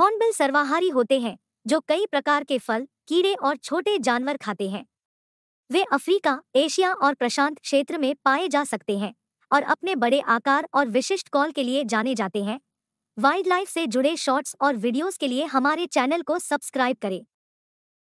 hornbill सर्वाहारी होते हैं जो कई प्रकार के फल कीड़े और छोटे जानवर खाते हैं वे अफ्रीका एशिया और प्रशांत क्षेत्र में पाए जा सकते हैं और अपने बड़े आकार और विशिष्ट कॉल के लिए जाने जाते हैं वाइल्ड लाइफ से जुड़े शॉर्ट्स और वीडियोस के लिए हमारे चैनल को सब्सक्राइब करें